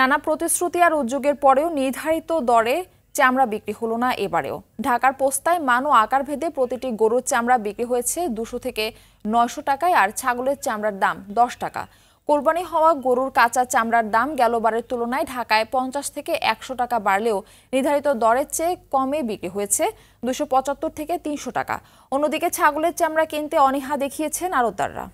নানা প্রতিশ্রুতি আর উদ্যোগের পরেও নির্ধারিত দরে চামড়া বিক্রি হলো না এবারেও ঢাকার পোস্তায় মান ও আকার ভেদে প্রতিটি গরুর চামড়া বিক্রি হয়েছে দুশো থেকে নয়শো টাকায় আর ছাগলের চামড়ার দাম দশ টাকা কোরবানি হওয়া গরুর কাঁচা চামড়ার দাম গেলবারের তুলনায় ঢাকায় পঞ্চাশ থেকে একশো টাকা বাড়লেও নির্ধারিত দরের চেয়ে কমে বিক্রি হয়েছে দুশো থেকে তিনশো টাকা অন্যদিকে ছাগলের চামড়া কিনতে অনীহা দেখিয়েছেন আরতাররা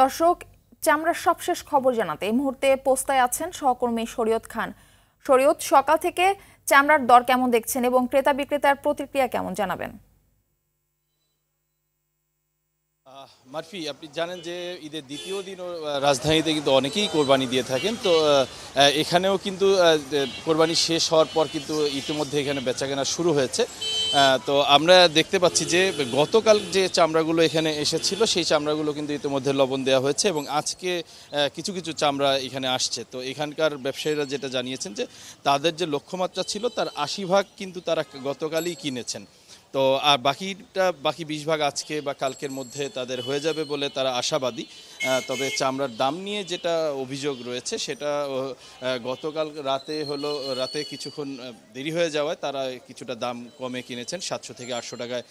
দর্শক চামড়ার সবশেষ খবর জানাতে এই মুহূর্তে পোস্তায় আছেন সহকর্মী শরীয়ত খান শরীয়ত সকাল থেকে চামড়ার দর কেমন দেখছেন এবং ক্রেতা বিক্রেতার প্রতিক্রিয়া কেমন জানাবেন মারফি আপনি জানেন যে ঈদের দ্বিতীয় দিন রাজধানীতে কিন্তু অনেকেই কোরবানি দিয়ে থাকেন তো এখানেও কিন্তু কোরবানি শেষ হওয়ার পর কিন্তু ইতিমধ্যে এখানে বেচাকেনা শুরু হয়েছে তো আমরা দেখতে পাচ্ছি যে গতকাল যে চামড়াগুলো এখানে এসেছিল সেই চামড়াগুলো কিন্তু ইতিমধ্যে লবণ দেওয়া হয়েছে এবং আজকে কিছু কিছু চামড়া এখানে আসছে তো এখানকার ব্যবসায়ীরা যেটা জানিয়েছেন যে তাদের যে লক্ষ্যমাত্রা ছিল তার আশি ভাগ কিন্তু তারা গতকালই কিনেছেন তো আর বাকিটা বাকি বিশ ভাগ আজকে বা কালকের মধ্যে তাদের হয়ে যাবে বলে তারা আশাবাদী তবে চামড়ার দাম নিয়ে যেটা অভিযোগ রয়েছে সেটা গতকাল রাতে হলো রাতে কিছুক্ষণ দেরি হয়ে যাওয়ায় তারা কিছুটা দাম কমে কিনেছেন সাতশো থেকে আটশো টাকায়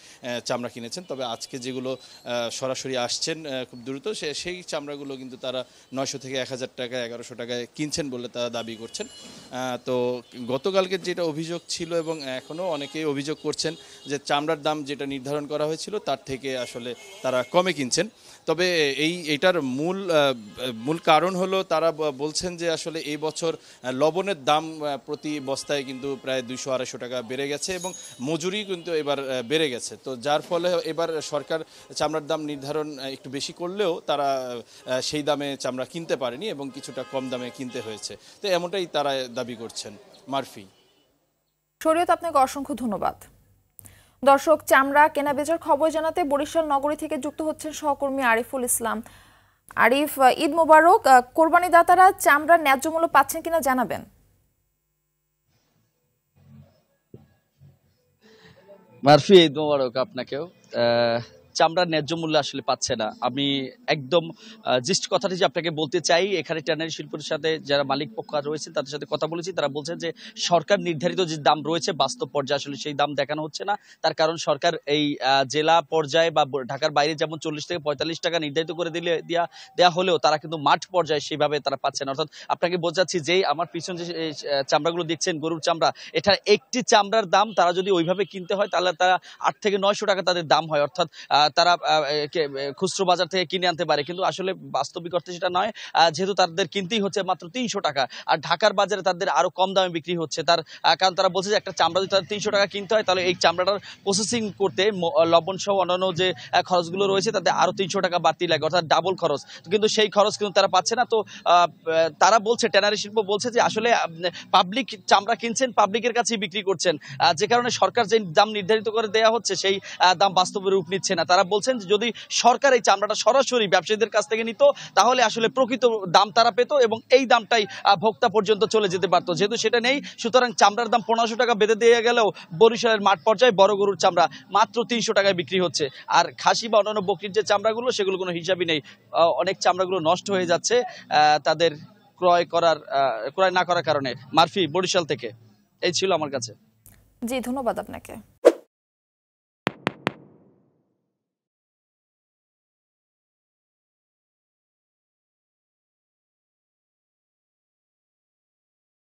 চামড়া কিনেছেন তবে আজকে যেগুলো সরাসরি আসছেন খুব দ্রুত সে সেই চামড়াগুলো কিন্তু তারা নয়শো থেকে এক হাজার টাকা এগারোশো টাকায় কিনছেন বলে তারা দাবি করছেন তো গতকালকে যেটা অভিযোগ ছিল এবং এখনও অনেকেই অভিযোগ করছেন যে চামড়ার দাম যেটা নির্ধারণ করা হয়েছিল তার থেকে আসলে তারা কমে কিনছেন তবে এই এটার মূল মূল কারণ হলো তারা বলছেন যে আসলে এই বছর লবণের দাম প্রতি বস্তায় কিন্তু প্রায় দুইশো আড়াইশো টাকা বেড়ে গেছে এবং মজুরি কিন্তু এবার বেড়ে গেছে তো যার ফলে এবার সরকার চামড়ার দাম নির্ধারণ একটু বেশি করলেও তারা সেই দামে চামড়া কিনতে পারেনি এবং কিছুটা কম দামে কিনতে হয়েছে তো এমনটাই তারা দাবি করছেন মারফি শরীয়ত আপনাকে অসংখ্য ধন্যবাদ দর্শক চামড়া কেনাবেচার খবর জানাতে বরিশাল নগরী থেকে যুক্ত হচ্ছেন সহকর্মী আরিফুল ইসলাম আরিফ ঈদ মোবারক কোরবানি দাতারা চামড়া ন্যায্য মূল্য পাচ্ছেন কিনা জানাবেন মারফি ঈদ মোবারক আপনাকেও চামড়ার ন্যায্য মূল্য আসলে পাচ্ছে না আমি একদম জিস্ট কথাটি যে আপনাকে বলতে চাই এখানে ট্যানারি শিল্পের সাথে যারা মালিক পক্ষ রয়েছেন তাদের সাথে কথা বলেছি তারা বলছেন যে সরকার নির্ধারিত যে দাম রয়েছে বাস্তব পর্যায়ে আসলে সেই দাম দেখানো হচ্ছে না তার কারণ সরকার এই জেলা পর্যায়ে বা ঢাকার বাইরে যেমন চল্লিশ থেকে পঁয়তাল্লিশ টাকা নির্ধারিত করে দিলে দেওয়া দেওয়া হলেও তারা কিন্তু মাঠ পর্যায়ে সেইভাবে তারা পাচ্ছে না অর্থাৎ আপনাকে বোঝাচ্ছি যে আমার পিছন যে চামড়াগুলো দেখছেন গরুর চামড়া এটা একটি চামড়ার দাম তারা যদি ওইভাবে কিনতে হয় তাহলে তারা আট থেকে নয়শো টাকা তাদের দাম হয় অর্থাৎ তারা খুচরো বাজার থেকে কিনে আনতে পারে কিন্তু আসলে বাস্তবিক অর্থে সেটা নয় যেহেতু তাদের কিনতেই হচ্ছে মাত্র তিনশো টাকা আর ঢাকার বাজারে তাদের আরও কম দামে বিক্রি হচ্ছে তার কারণ তারা বলছে যে একটা চামড়া যদি তাদের তিনশো টাকা কিনতে হয় তাহলে এই চামড়াটার প্রসেসিং করতে লবণ সহ অন্যান্য যে খরচগুলো রয়েছে তাদের আরও তিনশো টাকা বাড়তি লাগে অর্থাৎ ডাবল খরচ কিন্তু সেই খরচ কিন্তু তারা পাচ্ছে না তো তারা বলছে ট্যানারি শিল্প বলছে যে আসলে পাবলিক চামড়া কিনছেন পাবলিকের কাছেই বিক্রি করছেন যে কারণে সরকার যে দাম নির্ধারিত করে দেওয়া হচ্ছে সেই দাম বাস্তবে রূপ নিচ্ছে না তারা বলছেন যে যদি সরকার এই চামড়াটা সরাসরি ব্যবসায়ীদের কাছ থেকে নিত তাহলে আসলে প্রকৃত দাম তারা পেত এবং এই দামটাই ভোক্তা পর্যন্ত চলে যেতে পারত যেহেতু সেটা নেই সুতরাং চামড়ার দাম পনেরোশো টাকা বেঁধে দিয়ে গেলেও বরিশালের মাঠ পর্যায়ে বড় গরুর চামড়া মাত্র তিনশো টাকায় বিক্রি হচ্ছে আর খাসি বা অন্যান্য বকরির যে চামড়াগুলো সেগুলো কোনো হিসাবই নেই অনেক চামড়াগুলো নষ্ট হয়ে যাচ্ছে তাদের ক্রয় করার ক্রয় না করার কারণে মারফি বরিশাল থেকে এই ছিল আমার কাছে জি ধন্যবাদ আপনাকে